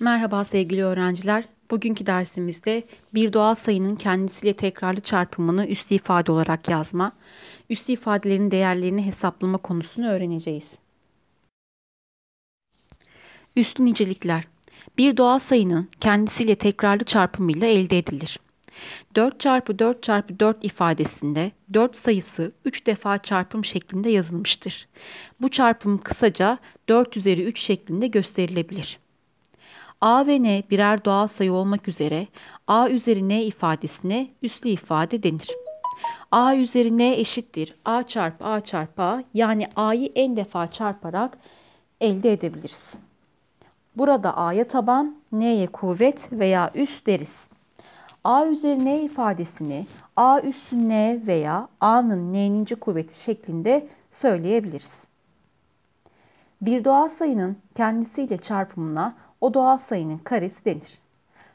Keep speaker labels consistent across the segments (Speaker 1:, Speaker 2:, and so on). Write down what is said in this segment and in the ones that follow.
Speaker 1: Merhaba sevgili öğrenciler. Bugünkü dersimizde bir doğal sayının kendisiyle tekrarlı çarpımını üstü ifade olarak yazma, üstü ifadelerin değerlerini hesaplama konusunu öğreneceğiz. Üstü nicelikler Bir doğal sayının kendisiyle tekrarlı çarpımıyla elde edilir. 4 çarpı 4 çarpı 4 ifadesinde 4 sayısı 3 defa çarpım şeklinde yazılmıştır. Bu çarpım kısaca 4 üzeri 3 şeklinde gösterilebilir. A ve N birer doğal sayı olmak üzere A üzeri N ifadesine üslü ifade denir. A üzeri N eşittir. A çarpı A çarpı A yani A'yı en defa çarparak elde edebiliriz. Burada A'ya taban, N'ye kuvvet veya üst deriz. A üzeri N ifadesini A üssü N veya A'nın N'ninci kuvveti şeklinde söyleyebiliriz. Bir doğal sayının kendisiyle çarpımına o doğal sayının karesi denir.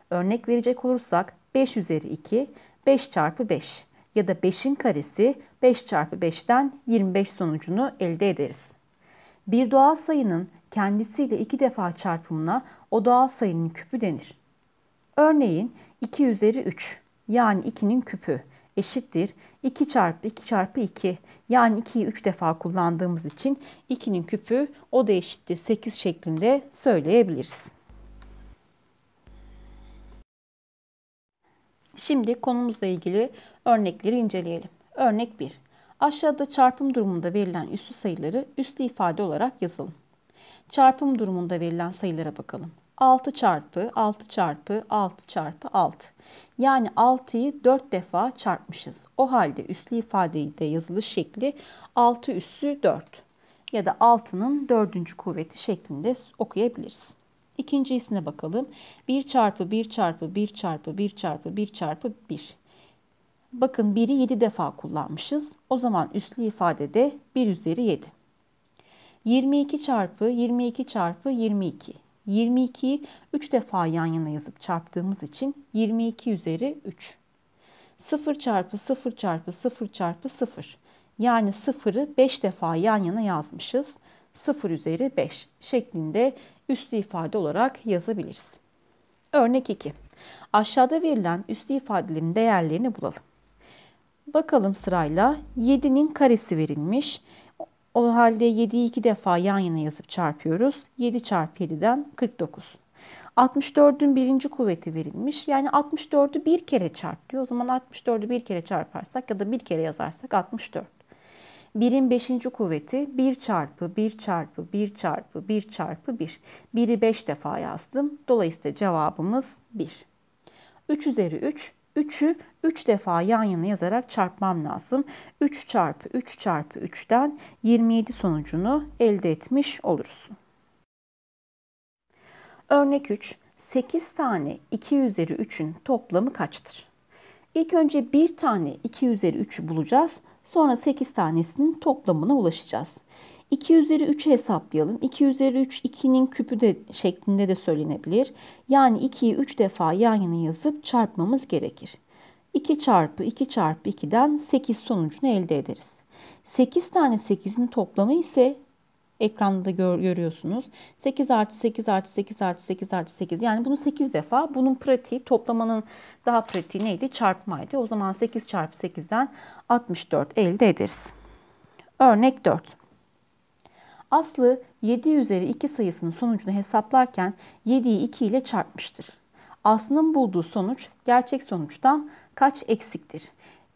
Speaker 1: Örnek verecek olursak 5 üzeri 2 5 çarpı 5 ya da 5'in karesi 5 çarpı 5'ten 25 sonucunu elde ederiz. Bir doğal sayının kendisiyle iki defa çarpımına o doğal sayının küpü denir. Örneğin 2 üzeri 3 yani 2'nin küpü eşittir. 2 çarpı 2 çarpı 2 yani 2'yi 3 defa kullandığımız için 2'nin küpü o da eşittir 8 şeklinde söyleyebiliriz. Şimdi konumuzla ilgili örnekleri inceleyelim. Örnek 1. Aşağıda çarpım durumunda verilen üslü sayıları üslü ifade olarak yazalım. Çarpım durumunda verilen sayılara bakalım. 6 çarpı 6 çarpı 6 çarpı 6. Yani 6'yı 4 defa çarpmışız. O halde üslü ifadeyi de yazılış şekli 6 üssü 4 ya da 6'nın 4. kuvveti şeklinde okuyabiliriz. İkincisine bakalım. 1 çarpı 1 çarpı 1 çarpı 1 çarpı 1 çarpı 1. Bakın 1'i 7 defa kullanmışız. O zaman üslü ifadede 1 üzeri 7. 22 çarpı 22 çarpı 22. 22'yi 3 defa yan yana yazıp çarptığımız için 22 üzeri 3. 0 çarpı 0 çarpı 0 çarpı 0. Yani 0'ı 5 defa yan yana yazmışız. 0 üzeri 5 şeklinde üslü ifade olarak yazabiliriz. Örnek 2. Aşağıda verilen üslü ifadelerin değerlerini bulalım. Bakalım sırayla 7'nin karesi verilmiş. O halde 7'yi 2 defa yan yana yazıp çarpıyoruz. 7 çarpı 7'den 49. 64'ün birinci kuvveti verilmiş. Yani 64'ü bir kere çarp diyor. O zaman 64'ü bir kere çarparsak ya da bir kere yazarsak 64. 1'in beşinci kuvveti 1 çarpı 1 çarpı 1 çarpı 1 çarpı 1. 1'i 5 defa yazdım. Dolayısıyla cevabımız 1. 3 üzeri 3 3'ü 3 defa yan yana yazarak çarpmam lazım. 3 çarpı 3 çarpı 3'ten 27 sonucunu elde etmiş olursun. Örnek 3. 8 tane 2 üzeri 3'ün toplamı kaçtır? İlk önce 1 tane 2 üzeri 3'ü bulacağız. Sonra 8 tanesinin toplamına ulaşacağız. 2 üzeri 3'ü hesaplayalım. 2 üzeri 3 2'nin küpü de şeklinde de söylenebilir. Yani 2'yi 3 defa yan yana yazıp çarpmamız gerekir. 2 çarpı 2 çarpı 2'den 8 sonucunu elde ederiz. 8 tane 8'in toplamı ise ekranda da gör, görüyorsunuz. 8 artı 8 artı 8 artı 8 artı 8 yani bunu 8 defa bunun pratiği toplamanın daha pratiği neydi? Çarpmaydı. O zaman 8 çarpı 8'den 64 elde ederiz. Örnek 4. Aslı 7 üzeri 2 sayısının sonucunu hesaplarken 7'yi 2 ile çarpmıştır. Aslı'nın bulduğu sonuç gerçek sonuçtan kaç eksiktir?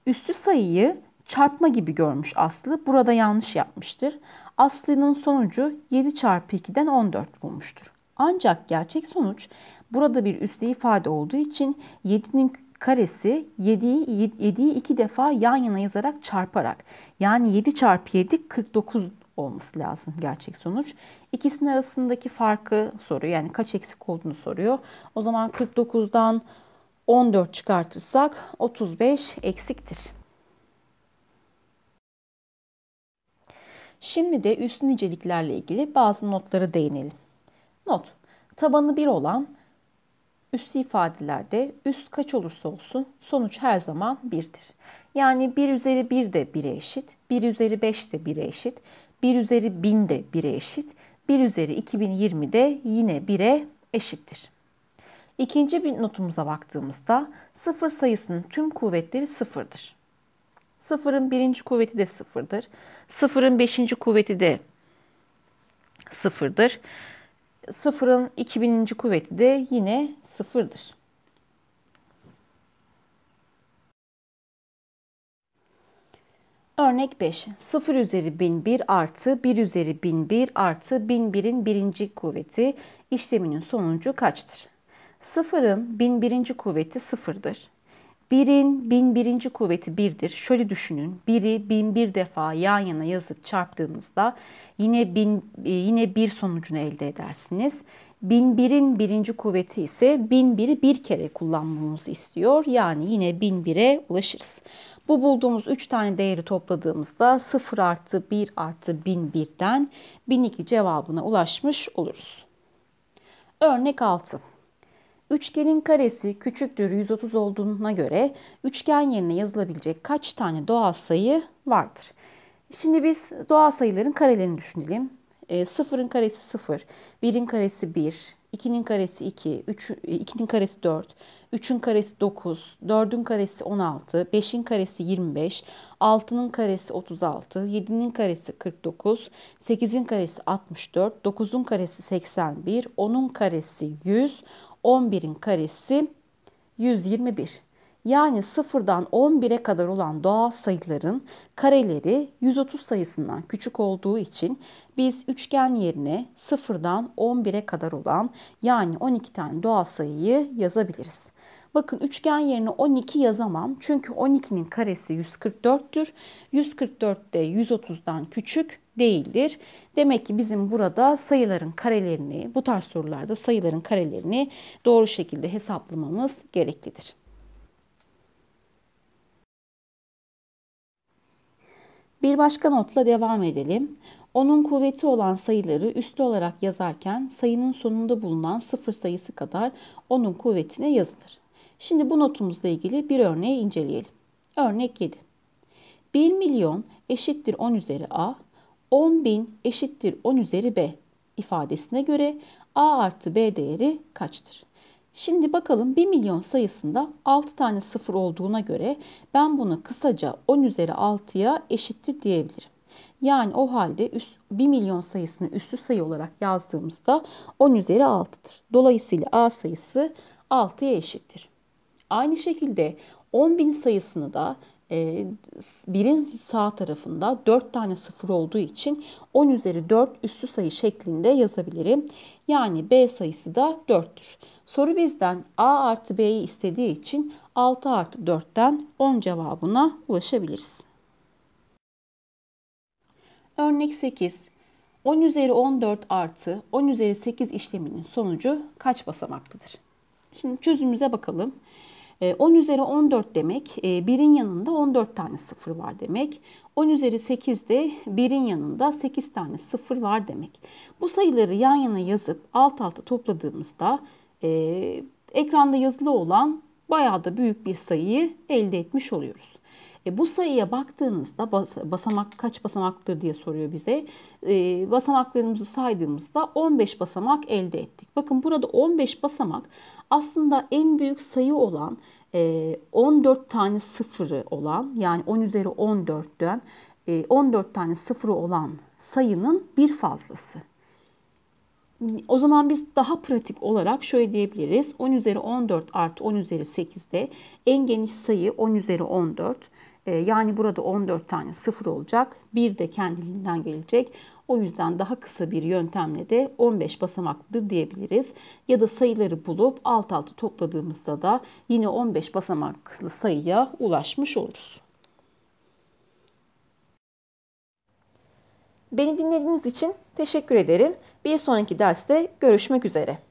Speaker 1: Üstü sayıyı çarpma gibi görmüş Aslı. Burada yanlış yapmıştır. Aslı'nın sonucu 7 çarpı 2'den 14 bulmuştur. Ancak gerçek sonuç burada bir üstte ifade olduğu için 7'nin karesi 7'yi 7'yi 2 defa yan yana yazarak çarparak yani 7 çarpı 7 49 olması lazım gerçek sonuç. İkisinin arasındaki farkı soruyor. Yani kaç eksik olduğunu soruyor. O zaman 49'dan 14 çıkartırsak 35 eksiktir. Şimdi de üst niceliklerle ilgili bazı notları değinelim. Not. Tabanı 1 olan üstü ifadelerde üst kaç olursa olsun sonuç her zaman 1'dir. Yani 1 üzeri 1 de 1'e eşit, 1 üzeri 5 de 1'e eşit, 1 üzeri 1000 de 1'e eşit. 1 üzeri 2020 de yine 1'e eşittir. İkinci bir notumuza baktığımızda sıfır sayısının tüm kuvvetleri sıfırdır. Sıfırın birinci kuvveti de sıfırdır. Sıfırın beşinci kuvveti de sıfırdır. Sıfırın iki bininci kuvveti de yine sıfırdır. Örnek 5. 0 üzeri 1001 artı 1 üzeri 1001 artı 1001'in birinci kuvveti işleminin sonucu kaçtır? 0'ın 1001. kuvveti 0'dır. 1'in 1001. kuvveti 1'dir. Şöyle düşünün. 1'i 1001 defa yan yana yazıp çarptığımızda yine bin, e, yine 1 sonucunu elde edersiniz. 1001'in birinci kuvveti ise 1001'i bir kere kullanmamızı istiyor. Yani yine 1001'e ulaşırız. Bu bulduğumuz 3 tane değeri topladığımızda 0 artı 1 artı 1001'den 1002 cevabına ulaşmış oluruz. Örnek 6. Üçgenin karesi küçüktür 130 olduğuna göre üçgen yerine yazılabilecek kaç tane doğal sayı vardır? Şimdi biz doğal sayıların karelerini düşünelim. E, ee, 0'ın karesi 0, 1'in karesi 1, 2'nin karesi 2, 3, 2'nin karesi 4, 3'ün karesi 9, 4'ün karesi 16, 5'in karesi 25, 6'nın karesi 36, 7'nin karesi 49, 8'in karesi 64, 9'un karesi 81, 10'un karesi 100, 11'in karesi 121 yani 0'dan 11'e kadar olan doğal sayıların kareleri 130 sayısından küçük olduğu için biz üçgen yerine 0'dan 11'e kadar olan yani 12 tane doğal sayıyı yazabiliriz. Bakın üçgen yerine 12 yazamam. Çünkü 12'nin karesi 144'tür. 144 de 130'dan küçük değildir. Demek ki bizim burada sayıların karelerini, bu tarz sorularda sayıların karelerini doğru şekilde hesaplamamız gereklidir. Bir başka notla devam edelim. Onun kuvveti olan sayıları üstü olarak yazarken sayının sonunda bulunan sıfır sayısı kadar onun kuvvetine yazılır. Şimdi bu notumuzla ilgili bir örneği inceleyelim. Örnek 7. 1 milyon eşittir 10 üzeri A, 10 bin eşittir 10 üzeri B ifadesine göre A artı B değeri kaçtır? Şimdi bakalım 1 milyon sayısında 6 tane sıfır olduğuna göre ben bunu kısaca 10 üzeri 6'ya eşittir diyebilirim. Yani o halde üst, 1 milyon sayısını üstü sayı olarak yazdığımızda 10 üzeri 6'dır. Dolayısıyla A sayısı 6'ya eşittir. Aynı şekilde 10.000 sayısını da ee, birin sağ tarafında 4 tane sıfır olduğu için 10 üzeri 4 üstü sayı şeklinde yazabilirim. Yani B sayısı da 4'tür. Soru bizden A artı B'yi istediği için 6 artı 4'ten 10 cevabına ulaşabiliriz. Örnek 8. 10 üzeri 14 artı 10 üzeri 8 işleminin sonucu kaç basamaklıdır? Şimdi çözümümüze bakalım. 10 ee, üzeri 14 demek 1'in e, yanında 14 tane 0 var demek. 10 üzeri 8 de 1'in yanında 8 tane 0 var demek. Bu sayıları yan yana yazıp alt alta topladığımızda e, ekranda yazılı olan bayağı da büyük bir sayıyı elde etmiş oluyoruz. E, bu sayıya baktığınızda bas, basamak kaç basamaktır diye soruyor bize. E, basamaklarımızı saydığımızda 15 basamak elde ettik. Bakın burada 15 basamak aslında en büyük sayı olan 14 e, tane sıfırı olan yani 10 üzeri 14'ten 14 e, tane sıfırı olan sayının bir fazlası. O zaman biz daha pratik olarak şöyle diyebiliriz. 10 üzeri 14 artı 10 üzeri 8'de en geniş sayı 10 üzeri 14. E, yani burada 14 tane sıfır olacak. Bir de kendiliğinden gelecek. O yüzden daha kısa bir yöntemle de 15 basamaklıdır diyebiliriz. Ya da sayıları bulup alt alta topladığımızda da yine 15 basamaklı sayıya ulaşmış oluruz. Beni dinlediğiniz için teşekkür ederim. Bir sonraki derste görüşmek üzere.